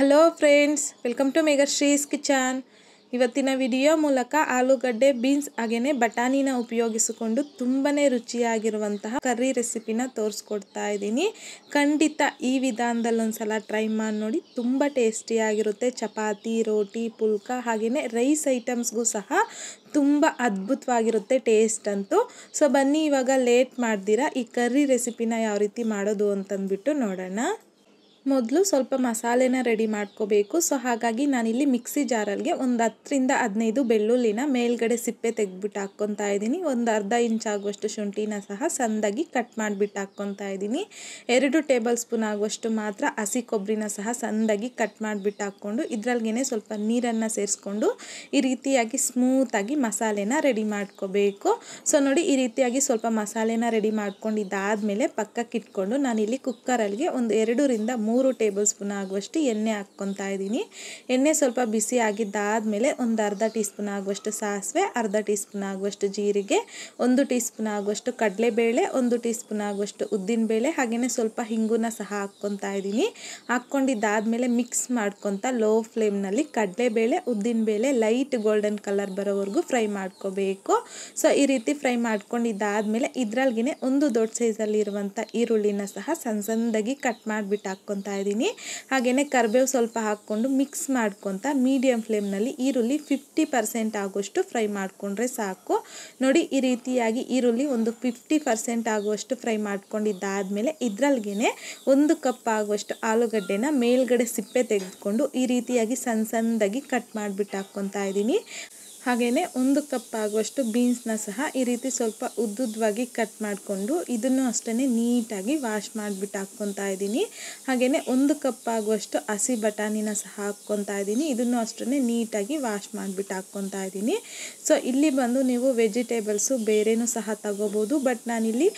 hello friends welcome to Shree's kitchen ಇವತ್ತಿನ video ಮೂಲಕ ಆಲೂಗಡ್ಡೆ ಬೀನ್ಸ್ ಹಾಗೆಯೇ ಬಟಾಣಿನ ಉಪಯೋಗಿಸಿಕೊಂಡು ತುಂಬಾ ರುಚಿಯಾಗಿರುವಂತಹ ಕರ್ರಿ ರೆಸಿಪಿನ ತೋರಿಸ್ಕೊಡ್ತಾ ಇದ್ದೀನಿ ಖಂಡಿತ ಈ ವಿಧಾನದಲ್ಲಿ ಸಲ ಟ್ರೈ ಮಾಡಿ ನೋಡಿ ತುಂಬ ಟೇಸ್ಟಿಯಾಗಿರುತ್ತೆ ಚಪಾತಿ ರೋಟಿ ಪುಲ್ಕ ಹಾಗೆಯೇ ರೈಸ್ ಐಟಮ್ಸ್ಗೂ ಸಹ ತುಂಬ ಅದ್ಭುತವಾಗಿರುತ್ತೆ ಟೇಸ್ಟ್ ಅಂತೂ ಸೊ ಬನ್ನಿ ಇವಾಗ ಲೇಟ್ ಮಾಡ್ದಿರ ಈ ಕರ್ರಿ ರೆಸಿಪಿನ ಯಾವ ರೀತಿ ಮಾಡೋದು ಅಂತಂದ್ಬಿಟ್ಟು ನೋಡೋಣ ಮೊದಲು ಸ್ವಲ್ಪ ಮಸಾಲೆನ ರೆಡಿ ಮಾಡ್ಕೋಬೇಕು ಸೊ ಹಾಗಾಗಿ ನಾನಿಲ್ಲಿ ಮಿಕ್ಸಿ ಜಾರಲ್ಲಿಗೆ ಒಂದು ಹತ್ತರಿಂದ ಹದಿನೈದು ಬೆಳ್ಳುಳ್ಳಿನ ಮೇಲ್ಗಡೆ ಸಿಪ್ಪೆ ತೆಗ್ದುಬಿಟ್ಟು ಹಾಕ್ಕೊತಾ ಇದ್ದೀನಿ ಒಂದು ಅರ್ಧ ಇಂಚ್ ಆಗುವಷ್ಟು ಶುಂಠಿನ ಸಹ ಸಂದಾಗಿ ಕಟ್ ಮಾಡಿಬಿಟ್ಟು ಹಾಕ್ಕೊತಾ ಇದ್ದೀನಿ ಎರಡು ಟೇಬಲ್ ಸ್ಪೂನ್ ಆಗುವಷ್ಟು ಮಾತ್ರ ಹಸಿ ಕೊಬ್ಬರಿನ ಸಹ ಸಂದಾಗಿ ಕಟ್ ಮಾಡಿಬಿಟ್ಟು ಹಾಕ್ಕೊಂಡು ಇದ್ರಲ್ಲಿಗೆ ಸ್ವಲ್ಪ ನೀರನ್ನು ಸೇರಿಸ್ಕೊಂಡು ಈ ರೀತಿಯಾಗಿ ಸ್ಮೂತಾಗಿ ಮಸಾಲೆನ ರೆಡಿ ಮಾಡ್ಕೋಬೇಕು ಸೊ ನೋಡಿ ಈ ರೀತಿಯಾಗಿ ಸ್ವಲ್ಪ ಮಸಾಲೆನ ರೆಡಿ ಮಾಡ್ಕೊಂಡು ಪಕ್ಕಕ್ಕೆ ಪಕ್ಕಕ್ಕಿಟ್ಕೊಂಡು ನಾನಿಲ್ಲಿ ಕುಕ್ಕರಲ್ಲಿಗೆ ಒಂದು ಎರಡರಿಂದ ಮೂರು ಮೂರು ಟೇಬಲ್ ಸ್ಪೂನ್ ಆಗುವಷ್ಟು ಎಣ್ಣೆ ಹಾಕ್ಕೊತಾ ಇದ್ದೀನಿ ಎಣ್ಣೆ ಸ್ವಲ್ಪ ಬಿಸಿ ಆಗಿದ್ದಾದಮೇಲೆ ಒಂದು ಅರ್ಧ ಟೀ ಸ್ಪೂನ್ ಆಗುವಷ್ಟು ಸಾಸಿವೆ ಅರ್ಧ ಟೀ ಸ್ಪೂನ್ ಆಗುವಷ್ಟು ಜೀರಿಗೆ ಒಂದು ಟೀ ಸ್ಪೂನ್ ಆಗುವಷ್ಟು ಕಡಲೆಬೇಳೆ ಒಂದು ಟೀ ಸ್ಪೂನ್ ಆಗುವಷ್ಟು ಉದ್ದಿನಬೇಳೆ ಹಾಗೆಯೇ ಸ್ವಲ್ಪ ಹಿಂಗೂನ ಸಹ ಹಾಕ್ಕೊತಾ ಇದ್ದೀನಿ ಹಾಕ್ಕೊಂಡಿದ್ದಾದಮೇಲೆ ಮಿಕ್ಸ್ ಮಾಡ್ಕೊತ ಲೋ ಫ್ಲೇಮ್ನಲ್ಲಿ ಕಡಲೆಬೇಳೆ ಉದ್ದಿನಬೇಳೆ ಲೈಟ್ ಗೋಲ್ಡನ್ ಕಲರ್ ಬರೋವರೆಗೂ ಫ್ರೈ ಮಾಡ್ಕೋಬೇಕು ಸೊ ಈ ರೀತಿ ಫ್ರೈ ಮಾಡ್ಕೊಂಡಿದ್ದಾದಮೇಲೆ ಇದ್ರಲ್ಲಿಗೆ ಒಂದು ದೊಡ್ಡ ಸೈಜಲ್ಲಿ ಇರುವಂಥ ಈರುಳ್ಳಿನ ಸಹ ಸಣ್ಣ ಸಣ್ಣದಾಗಿ ಕಟ್ ಮಾಡಿಬಿಟ್ಟು ಹಾಕ್ಕೊತ ಇದ್ದೀನಿ ಹಾಗೆಯೇ ಕರಿಬೇವು ಸ್ವಲ್ಪ ಹಾಕ್ಕೊಂಡು ಮಿಕ್ಸ್ ಮಾಡ್ಕೊತ ಮೀಡಿಯಂ ಫ್ಲೇಮ್ನಲ್ಲಿ ಈರುಳ್ಳಿ ಫಿಫ್ಟಿ ಪರ್ಸೆಂಟ್ ಆಗುವಷ್ಟು ಫ್ರೈ ಮಾಡಿಕೊಂಡ್ರೆ ಸಾಕು ನೋಡಿ ಈ ರೀತಿಯಾಗಿ ಈರುಳ್ಳಿ ಒಂದು ಫಿಫ್ಟಿ ಪರ್ಸೆಂಟ್ ಆಗುವಷ್ಟು ಫ್ರೈ ಮಾಡ್ಕೊಂಡಿದ್ದಾದಮೇಲೆ ಇದರಲ್ಲಿಗೆ ಒಂದು ಕಪ್ ಆಗುವಷ್ಟು ಆಲೂಗಡ್ಡೆನ ಮೇಲ್ಗಡೆ ಸಿಪ್ಪೆ ತೆಗೆದುಕೊಂಡು ಈ ರೀತಿಯಾಗಿ ಸಣ್ಣ ಸಣ್ಣದಾಗಿ ಕಟ್ ಮಾಡಿಬಿಟ್ಟು ಹಾಕ್ಕೊತಾ ಇದ್ದೀನಿ ಹಾಗೆಯೇ ಒಂದು ಕಪ್ ಆಗುವಷ್ಟು ಬೀನ್ಸ್ನ ಸಹ ಈ ರೀತಿ ಸ್ವಲ್ಪ ಉದ್ದುದ್ವಾಗಿ ಕಟ್ ಮಾಡಿಕೊಂಡು ಇದನ್ನು ಅಷ್ಟೇ ನೀಟಾಗಿ ವಾಶ್ ಮಾಡಿಬಿಟ್ಟು ಹಾಕ್ಕೊತಾ ಇದ್ದೀನಿ ಹಾಗೆಯೇ ಒಂದು ಕಪ್ ಆಗುವಷ್ಟು ಹಸಿ ಬಟಾಣಿನ ಸಹ ಹಾಕ್ಕೊತಾ ಇದ್ದೀನಿ ಇದನ್ನು ಅಷ್ಟೇ ನೀಟಾಗಿ ವಾಶ್ ಮಾಡಿಬಿಟ್ಟು ಹಾಕ್ಕೊತಾ ಇದ್ದೀನಿ ಸೊ ಇಲ್ಲಿ ಬಂದು ನೀವು ವೆಜಿಟೇಬಲ್ಸು ಬೇರೆಯೂ ಸಹ ತಗೋಬೋದು ಬಟ್ ನಾನಿಲ್ಲಿ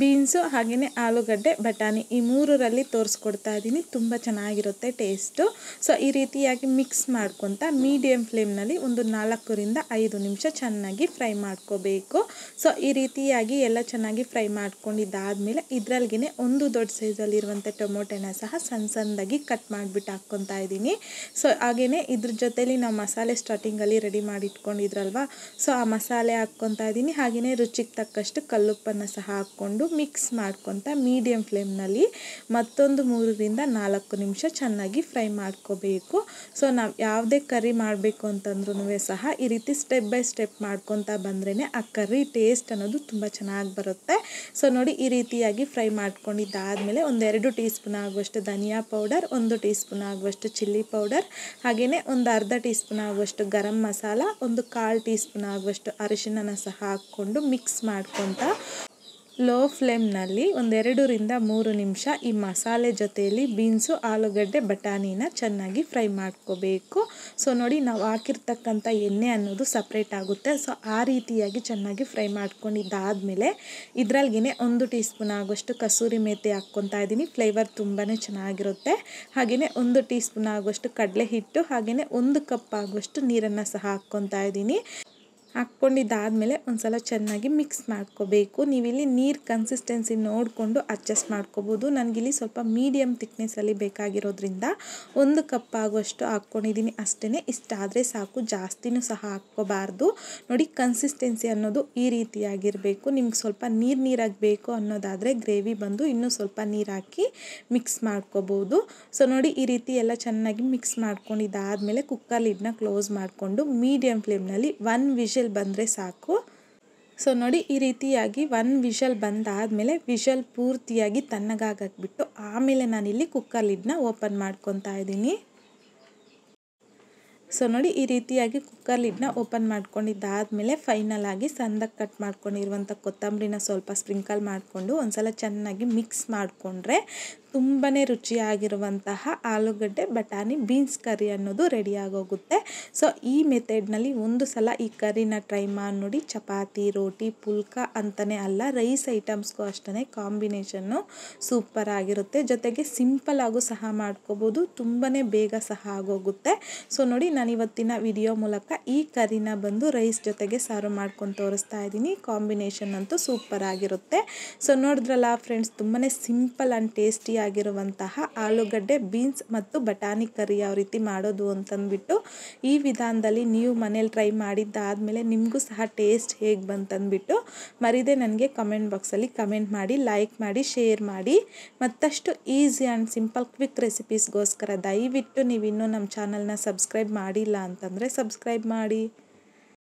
ಬೀನ್ಸು ಹಾಗೆಯೇ ಆಲೂಗಡ್ಡೆ ಬಟಾಣಿ ಈ ಮೂರರಲ್ಲಿ ತೋರಿಸ್ಕೊಡ್ತಾ ಇದ್ದೀನಿ ತುಂಬ ಚೆನ್ನಾಗಿರುತ್ತೆ ಟೇಸ್ಟು ಸೊ ಈ ರೀತಿಯಾಗಿ ಮಿಕ್ಸ್ ಮಾಡ್ಕೊತ ಮೀಡಿಯಮ್ ಫ್ಲೇಮ್ನಲ್ಲಿ ಒಂದು ನಾಲ್ಕರಿಂದ ಐದು ನಿಮಿಷ ಚೆನ್ನಾಗಿ ಫ್ರೈ ಮಾಡ್ಕೋಬೇಕು ಸೊ ಈ ರೀತಿಯಾಗಿ ಎಲ್ಲ ಚೆನ್ನಾಗಿ ಫ್ರೈ ಮಾಡ್ಕೊಂಡಿದ್ದಾದಮೇಲೆ ಇದರಲ್ಲಿಗೆ ಒಂದು ದೊಡ್ಡ ಸೈಜಲ್ಲಿರುವಂಥ ಟೊಮೊಟೊನ ಸಹ ಸಣ್ಣ ಸಣ್ಣದಾಗಿ ಕಟ್ ಮಾಡಿಬಿಟ್ಟು ಹಾಕ್ಕೊತಾ ಇದ್ದೀನಿ ಸೊ ಹಾಗೆಯೇ ಇದ್ರ ಜೊತೇಲಿ ನಾವು ಮಸಾಲೆ ಸ್ಟಾರ್ಟಿಂಗಲ್ಲಿ ರೆಡಿ ಮಾಡಿ ಇಟ್ಕೊಂಡಿದ್ರಲ್ವ ಸೊ ಆ ಮಸಾಲೆ ಹಾಕ್ಕೊತಾ ಇದ್ದೀನಿ ಹಾಗೆಯೇ ರುಚಿಗೆ ತಕ್ಕಷ್ಟು ಕಲ್ಲುಪ್ಪನ್ನು ಸಹ ಹಾಕ್ಕೊಂಡು ಮಿಕ್ಸ್ ಮಾಡ್ಕೊತ ಮೀಡಿಯಮ್ ಫ್ಲೇಮ್ನಲ್ಲಿ ಮತ್ತೊಂದು ಮೂರರಿಂದ ನಾಲ್ಕು ನಿಮಿಷ ಚೆನ್ನಾಗಿ ಫ್ರೈ ಮಾಡ್ಕೋಬೇಕು ಸೊ ನಾವು ಯಾವುದೇ ಕರಿ ಮಾಡಬೇಕು ಅಂತಂದ್ರೂ ಸಹ ಈ ರೀತಿ ಸ್ಟೆಪ್ ಬೈ ಸ್ಟೆಪ್ ಮಾಡ್ಕೊತಾ ಬಂದ್ರೇ ಆ ಕರಿ ಟೇಸ್ಟ್ ಅನ್ನೋದು ತುಂಬ ಚೆನ್ನಾಗಿ ಬರುತ್ತೆ ಸೊ ನೋಡಿ ಈ ರೀತಿಯಾಗಿ ಫ್ರೈ ಮಾಡ್ಕೊಂಡಿದ್ದಾದಮೇಲೆ ಒಂದೆರಡು ಟೀ ಸ್ಪೂನ್ ಆಗುವಷ್ಟು ಧನಿಯಾ ಪೌಡರ್ ಒಂದು ಟೀ ಸ್ಪೂನ್ ಆಗುವಷ್ಟು ಚಿಲ್ಲಿ ಪೌಡರ್ ಹಾಗೆಯೇ ಒಂದು ಅರ್ಧ ಟೀ ಸ್ಪೂನ್ ಆಗುವಷ್ಟು ಗರಂ ಮಸಾಲ ಒಂದು ಕಾಲು ಟೀ ಸ್ಪೂನ್ ಆಗುವಷ್ಟು ಅರಿಶಿನ ಸಹ ಹಾಕ್ಕೊಂಡು ಮಿಕ್ಸ್ ಮಾಡ್ಕೊತ ಲೋ ಫ್ಲೇಮ್ನಲ್ಲಿ ಒಂದೆರಡರಿಂದ ಮೂರು ನಿಮಿಷ ಈ ಮಸಾಲೆ ಜೊತೆಯಲ್ಲಿ ಬೀನ್ಸು ಆಲೂಗಡ್ಡೆ ಬಟಾಣಿನ ಚೆನ್ನಾಗಿ ಫ್ರೈ ಮಾಡ್ಕೋಬೇಕು ಸೊ ನೋಡಿ ನಾವು ಹಾಕಿರ್ತಕ್ಕಂಥ ಎಣ್ಣೆ ಅನ್ನೋದು ಸಪ್ರೇಟ್ ಆಗುತ್ತೆ ಸೊ ಆ ರೀತಿಯಾಗಿ ಚೆನ್ನಾಗಿ ಫ್ರೈ ಮಾಡ್ಕೊಂಡಿದ್ದಾದಮೇಲೆ ಇದರಲ್ಲಿಗೆ ಒಂದು ಟೀ ಸ್ಪೂನ್ ಆಗೋಷ್ಟು ಕಸೂರಿ ಮೇತೆ ಹಾಕ್ಕೊತಾ ಇದ್ದೀನಿ ಫ್ಲೇವರ್ ತುಂಬಾ ಚೆನ್ನಾಗಿರುತ್ತೆ ಹಾಗೆಯೇ ಒಂದು ಟೀ ಸ್ಪೂನ್ ಆಗುವಷ್ಟು ಕಡಲೆ ಹಿಟ್ಟು ಹಾಗೆಯೇ ಒಂದು ಕಪ್ ಆಗುವಷ್ಟು ನೀರನ್ನು ಸಹ ಹಾಕ್ಕೊತಾ ಇದ್ದೀನಿ ಹಾಕ್ಕೊಂಡಿದ್ದಾದಮೇಲೆ ಒಂದು ಸಲ ಚೆನ್ನಾಗಿ ಮಿಕ್ಸ್ ಮಾಡ್ಕೋಬೇಕು ನೀವಿಲ್ಲಿ ನೀರು ಕನ್ಸಿಸ್ಟೆನ್ಸಿ ನೋಡಿಕೊಂಡು ಅಡ್ಜಸ್ಟ್ ಮಾಡ್ಕೋಬೋದು ನನಗಿಲ್ಲಿ ಸ್ವಲ್ಪ ಮೀಡಿಯಮ್ ತಿಕ್ನೆಸ್ಸಲ್ಲಿ ಬೇಕಾಗಿರೋದ್ರಿಂದ ಒಂದು ಕಪ್ ಆಗುವಷ್ಟು ಹಾಕ್ಕೊಂಡಿದ್ದೀನಿ ಅಷ್ಟೇ ಇಷ್ಟ ಆದರೆ ಸಾಕು ಜಾಸ್ತಿನೂ ಸಹ ಹಾಕ್ಕೋಬಾರ್ದು ನೋಡಿ ಕನ್ಸಿಸ್ಟೆನ್ಸಿ ಅನ್ನೋದು ಈ ರೀತಿಯಾಗಿರಬೇಕು ನಿಮ್ಗೆ ಸ್ವಲ್ಪ ನೀರು ನೀರಾಗಿ ಬೇಕು ಅನ್ನೋದಾದರೆ ಗ್ರೇವಿ ಬಂದು ಇನ್ನೂ ಸ್ವಲ್ಪ ನೀರು ಹಾಕಿ ಮಿಕ್ಸ್ ಮಾಡ್ಕೋಬೋದು ಸೊ ನೋಡಿ ಈ ರೀತಿ ಎಲ್ಲ ಚೆನ್ನಾಗಿ ಮಿಕ್ಸ್ ಮಾಡ್ಕೊಂಡಿದ್ದಾದಮೇಲೆ ಕುಕ್ಕರ್ ಲಿಡ್ನ ಕ್ಲೋಸ್ ಮಾಡಿಕೊಂಡು ಮೀಡಿಯಮ್ ಫ್ಲೇಮ್ನಲ್ಲಿ ಒನ್ ವಿಷ ವಿಷಲ್ ಬಂದರೆ ಸಾಕು ಸೊ ನೋಡಿ ಈ ರೀತಿಯಾಗಿ ಒನ್ ವಿಷಲ್ ಮೇಲೆ ವಿಷಲ್ ಪೂರ್ತಿಯಾಗಿ ತಣ್ಣಗಾಗಕ್ಬಿಟ್ಟು ಆಮೇಲೆ ನಾನಿಲ್ಲಿ ಕುಕ್ಕರ್ ಲಿಡ್ನ ಓಪನ್ ಮಾಡ್ಕೊತಾ ಇದ್ದೀನಿ ಸೊ ನೋಡಿ ಈ ರೀತಿಯಾಗಿ ಕುಕ್ಕರ್ ಲಿಡ್ನ ಓಪನ್ ಮಾಡ್ಕೊಂಡಿದ್ದಾದಮೇಲೆ ಫೈನಲ್ ಆಗಿ ಸಂದಕ್ಕೆ ಕಟ್ ಮಾಡ್ಕೊಂಡಿರುವಂಥ ಕೊತ್ತಂಬರಿನ ಸ್ವಲ್ಪ ಸ್ಪ್ರಿಂಕಲ್ ಮಾಡಿಕೊಂಡು ಸಲ ಚೆನ್ನಾಗಿ ಮಿಕ್ಸ್ ಮಾಡಿಕೊಂಡ್ರೆ ತುಂಬಾ ರುಚಿಯಾಗಿರುವಂತಹ ಆಲೂಗಡ್ಡೆ ಬಟಾಣಿ ಬೀನ್ಸ್ ಕರಿ ಅನ್ನೋದು ರೆಡಿಯಾಗೋಗುತ್ತೆ ಸೊ ಈ ಮೆಥೆಡ್ನಲ್ಲಿ ಒಂದು ಸಲ ಈ ಕರಿನ ಟ್ರೈ ಮಾಡಿ ನೋಡಿ ಚಪಾತಿ ರೋಟಿ ಪುಲ್ಕ ಅಂತಲೇ ಅಲ್ಲ ರೈಸ್ ಐಟಮ್ಸ್ಗೂ ಅಷ್ಟೇ ಕಾಂಬಿನೇಷನ್ನು ಸೂಪರ್ ಆಗಿರುತ್ತೆ ಜೊತೆಗೆ ಸಿಂಪಲ್ ಆಗು ಸಹ ಮಾಡ್ಕೋಬೋದು ತುಂಬಾ ಬೇಗ ಸಹ ಆಗೋಗುತ್ತೆ ಸೊ ನೋಡಿ ನಾನು ಇವತ್ತಿನ ವಿಡಿಯೋ ಮೂಲಕ ಈ ಕರಿನ ಬಂದು ರೈಸ್ ಜೊತೆಗೆ ಸಾರು ಮಾಡ್ಕೊಂಡು ತೋರಿಸ್ತಾ ಇದ್ದೀನಿ ಕಾಂಬಿನೇಷನ್ ಅಂತೂ ಸೂಪರ್ ಆಗಿರುತ್ತೆ ಸೊ ನೋಡಿದ್ರಲ್ಲ ಫ್ರೆಂಡ್ಸ್ ತುಂಬಾ ಸಿಂಪಲ್ ಆ್ಯಂಡ್ ಟೇಸ್ಟಿ ರುಚಿಯಾಗಿರುವಂತಹ ಆಲೂಗಡ್ಡೆ ಬೀನ್ಸ್ ಮತ್ತು ಬಟಾಣಿ ಕರಿ ಯಾವ ರೀತಿ ಮಾಡೋದು ಅಂತಂದ್ಬಿಟ್ಟು ಈ ವಿಧಾನದಲ್ಲಿ ನೀವು ಮನೇಲಿ ಟ್ರೈ ಮಾಡಿದ್ದಾದಮೇಲೆ ನಿಮಗೂ ಸಹ ಟೇಸ್ಟ್ ಹೇಗೆ ಬಂತಂದ್ಬಿಟ್ಟು ಮರೀದೆ ನನಗೆ ಕಮೆಂಟ್ ಬಾಕ್ಸಲ್ಲಿ ಕಮೆಂಟ್ ಮಾಡಿ ಲೈಕ್ ಮಾಡಿ ಶೇರ್ ಮಾಡಿ ಮತ್ತಷ್ಟು ಈಸಿ ಆ್ಯಂಡ್ ಸಿಂಪಲ್ ಕ್ವಿಕ್ ರೆಸಿಪೀಸ್ಗೋಸ್ಕರ ದಯವಿಟ್ಟು ನೀವು ಇನ್ನೂ ನಮ್ಮ ಚಾನಲ್ನ ಸಬ್ಸ್ಕ್ರೈಬ್ ಮಾಡಿಲ್ಲ ಅಂತಂದರೆ ಸಬ್ಸ್ಕ್ರೈಬ್ ಮಾಡಿ